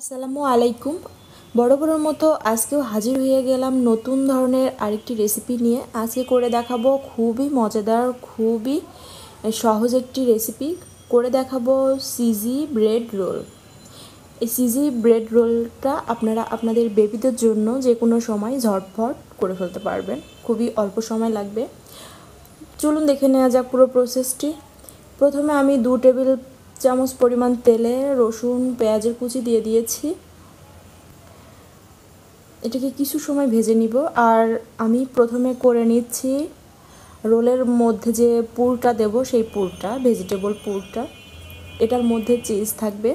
আসসালামু আলাইকুম বরাবরের মতো আজকেও হাজির হয়ে গেলাম নতুন ধরনের আরেকটি রেসিপি নিয়ে আজকে করে দেখাবো খুবই মজাদার খুবই সহজ একটি রেসিপি করে দেখাবো সিজি ব্রেড রোল এই সিজি ব্রেড রোলটা আপনারা আপনাদের বেবিদের জন্য যে কোনো সময় ঝটফট করে ফেলতে পারবেন খুবই অল্প সময় লাগবে চলুন দেখে নেওয়া যাক পুরো প্রসেসটি প্রথমে আমি দু টেবিল চামচ পরিমাণ তেলে রসুন পেঁয়াজের কুচি দিয়ে দিয়েছি এটাকে কিছু সময় ভেজে নিব আর আমি প্রথমে করে নিচ্ছি রোলের মধ্যে যে পুরটা দেব সেই পুরটা ভেজিটেবল পুরটা এটার মধ্যে চিজ থাকবে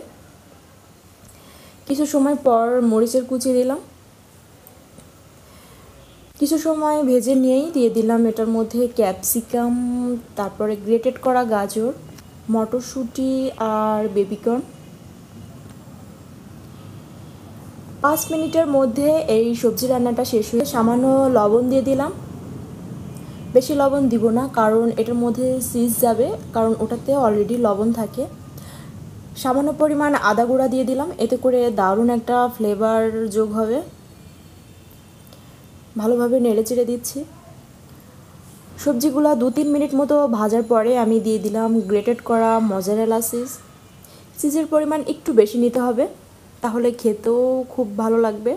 কিছু সময় পর মরিচের কুচি দিলাম কিছু সময় ভেজে নিয়েই দিয়ে দিলাম এটার মধ্যে ক্যাপসিকাম তারপরে গ্রেটেড করা গাজর মটরশুঁটি আর বেবিকর্ন পাঁচ মিনিটের মধ্যে এই সবজি রান্নাটা শেষ হয়ে সামান্য লবণ দিয়ে দিলাম বেশি লবণ দিব না কারণ এটার মধ্যে সিজ যাবে কারণ ওটাতে অলরেডি লবণ থাকে সামান্য পরিমাণ আদা গুঁড়া দিয়ে দিলাম এতে করে দারুণ একটা ফ্লেভার যোগ হবে ভালোভাবে নেড়ে চেড়ে দিচ্ছি সবজিগুলো দু তিন মিনিট মতো ভাজার পরে আমি দিয়ে দিলাম গ্রেটেড করা মজারেলা চিজ চিজের পরিমাণ একটু বেশি নিতে হবে তাহলে খেতেও খুব ভালো লাগবে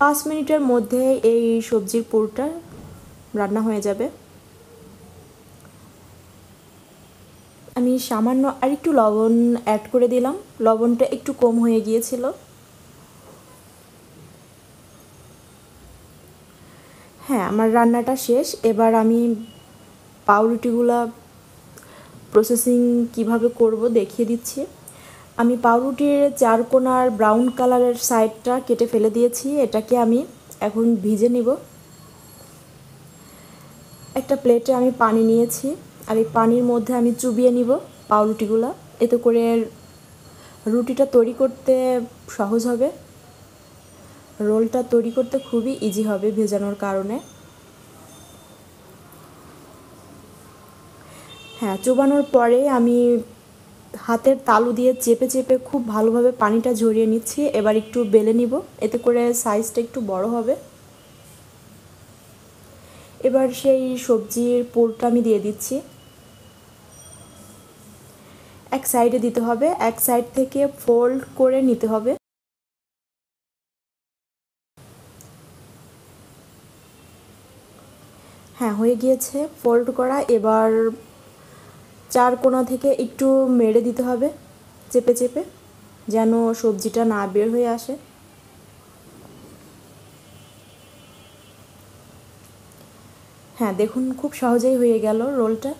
পাঁচ মিনিটের মধ্যে এই সবজির পুরটা রান্না হয়ে যাবে আমি সামান্য আরেকটু লবণ অ্যাড করে দিলাম লবণটা একটু কম হয়ে গিয়েছিল হ্যাঁ আমার রান্নাটা শেষ এবার আমি পাউরুটিগুলো প্রসেসিং কিভাবে করব দেখিয়ে দিচ্ছি আমি পাউরুটির চারকোনার ব্রাউন কালারের সাইডটা কেটে ফেলে দিয়েছি এটাকে আমি এখন ভিজে নিব একটা প্লেটে আমি পানি নিয়েছি আর এই পানির মধ্যে আমি চুবিয়ে নিব পাউরুটিগুলো এতে করে রুটিটা তৈরি করতে সহজ হবে রোলটা তৈরি করতে খুবই ইজি হবে ভেজানোর কারণে হ্যাঁ চোবানোর পরে আমি হাতের তালু দিয়ে চেপে চেপে খুব ভালোভাবে পানিটা ঝরিয়ে নিচ্ছি এবার একটু বেলে নিব এতে করে সাইজটা একটু বড় হবে এবার সেই সবজির পোলটা আমি দিয়ে দিচ্ছি এক সাইডে দিতে হবে এক সাইড থেকে ফোল্ড করে নিতে হবে হ্যাঁ হয়ে গিয়েছে ফোল্ড করা এবার চার কোনা থেকে একটু মেরে দিতে হবে চেপে চেপে যেন সবজিটা না বের হয়ে আসে হ্যাঁ দেখুন খুব সহজেই হয়ে গেল রোলটা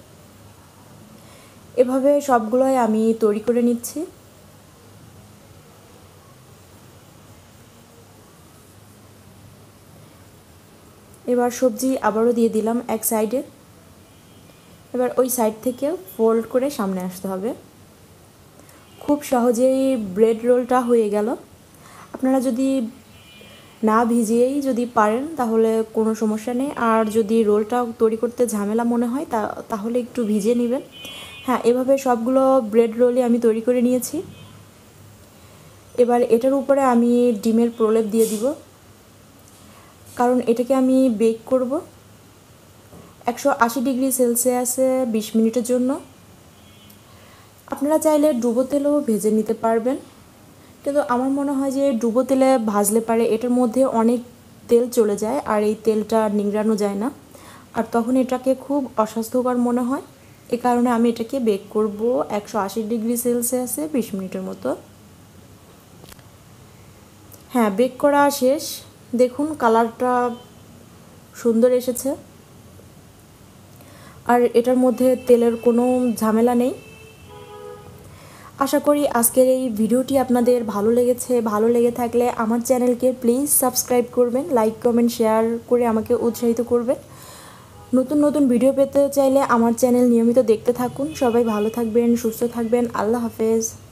এভাবে সবগুলোই আমি তৈরি করে নিচ্ছি এবার সবজি আবারও দিয়ে দিলাম এক সাইডে এবার ওই সাইড থেকে ফোল্ড করে সামনে আসতে হবে খুব সহজেই ব্রেড রোলটা হয়ে গেল আপনারা যদি না ভিজিয়েই যদি পারেন তাহলে কোনো সমস্যা নেই আর যদি রোলটা তৈরি করতে ঝামেলা মনে হয় তা তাহলে একটু ভিজিয়ে নেবেন হ্যাঁ এভাবে সবগুলো ব্রেড রোলই আমি তৈরি করে নিয়েছি এবার এটার উপরে আমি ডিমের প্রলেপ দিয়ে দিব কারণ এটাকে আমি বেক করব একশো আশি ডিগ্রি সেলসিয়াসে বিশ মিনিটের জন্য আপনারা চাইলে ডুবো তেলও ভেজে নিতে পারবেন কিন্তু আমার মনে হয় যে ডুবো তেলে ভাজলে পারে এটার মধ্যে অনেক তেল চলে যায় আর এই তেলটা নিংড়ানো যায় না আর তখন এটাকে খুব অস্বাস্থ্যকর মনে হয় এ কারণে আমি এটাকে বেক করব একশো আশি ডিগ্রি সেলসিয়াসে বিশ মিনিটের মতো হ্যাঁ বেক করা শেষ দেখুন কালারটা সুন্দর এসেছে আর এটার মধ্যে তেলের কোনো ঝামেলা নেই আশা করি আজকের এই ভিডিওটি আপনাদের ভালো লেগেছে ভালো লেগে থাকলে আমার চ্যানেলকে প্লিজ সাবস্ক্রাইব করবেন লাইক কমেন্ট শেয়ার করে আমাকে উৎসাহিত করবেন নতুন নতুন ভিডিও পেতে চাইলে আমার চ্যানেল নিয়মিত দেখতে থাকুন সবাই ভালো থাকবেন সুস্থ থাকবেন আল্লাহ হাফেজ